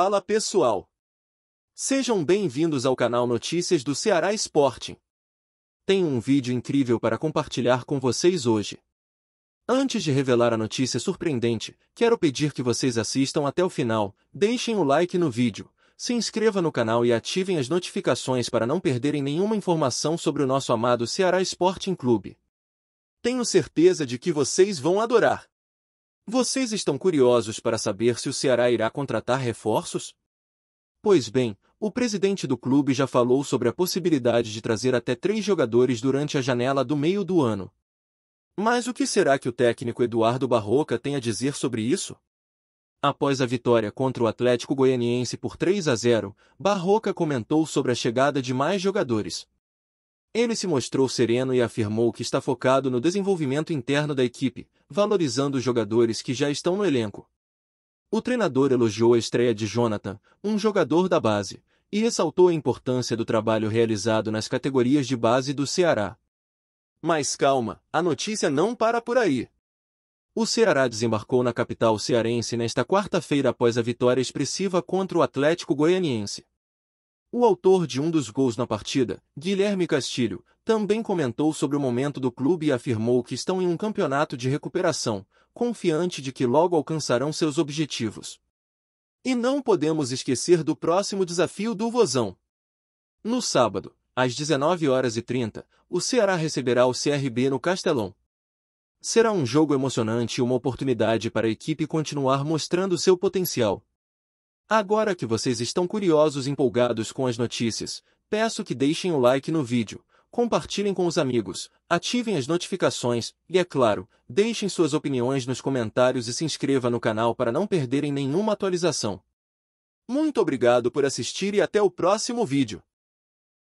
Fala pessoal! Sejam bem-vindos ao canal Notícias do Ceará Sporting. Tenho um vídeo incrível para compartilhar com vocês hoje. Antes de revelar a notícia surpreendente, quero pedir que vocês assistam até o final, deixem o like no vídeo, se inscreva no canal e ativem as notificações para não perderem nenhuma informação sobre o nosso amado Ceará Sporting Clube. Tenho certeza de que vocês vão adorar! Vocês estão curiosos para saber se o Ceará irá contratar reforços? Pois bem, o presidente do clube já falou sobre a possibilidade de trazer até três jogadores durante a janela do meio do ano. Mas o que será que o técnico Eduardo Barroca tem a dizer sobre isso? Após a vitória contra o Atlético Goianiense por 3 a 0, Barroca comentou sobre a chegada de mais jogadores. Ele se mostrou sereno e afirmou que está focado no desenvolvimento interno da equipe, valorizando os jogadores que já estão no elenco. O treinador elogiou a estreia de Jonathan, um jogador da base, e ressaltou a importância do trabalho realizado nas categorias de base do Ceará. Mas calma, a notícia não para por aí. O Ceará desembarcou na capital cearense nesta quarta-feira após a vitória expressiva contra o Atlético Goianiense. O autor de um dos gols na partida, Guilherme Castilho, também comentou sobre o momento do clube e afirmou que estão em um campeonato de recuperação, confiante de que logo alcançarão seus objetivos. E não podemos esquecer do próximo desafio do Vozão. No sábado, às 19 horas e 30, o Ceará receberá o CRB no Castelão. Será um jogo emocionante e uma oportunidade para a equipe continuar mostrando seu potencial. Agora que vocês estão curiosos e empolgados com as notícias, peço que deixem o like no vídeo, compartilhem com os amigos, ativem as notificações e, é claro, deixem suas opiniões nos comentários e se inscreva no canal para não perderem nenhuma atualização. Muito obrigado por assistir e até o próximo vídeo.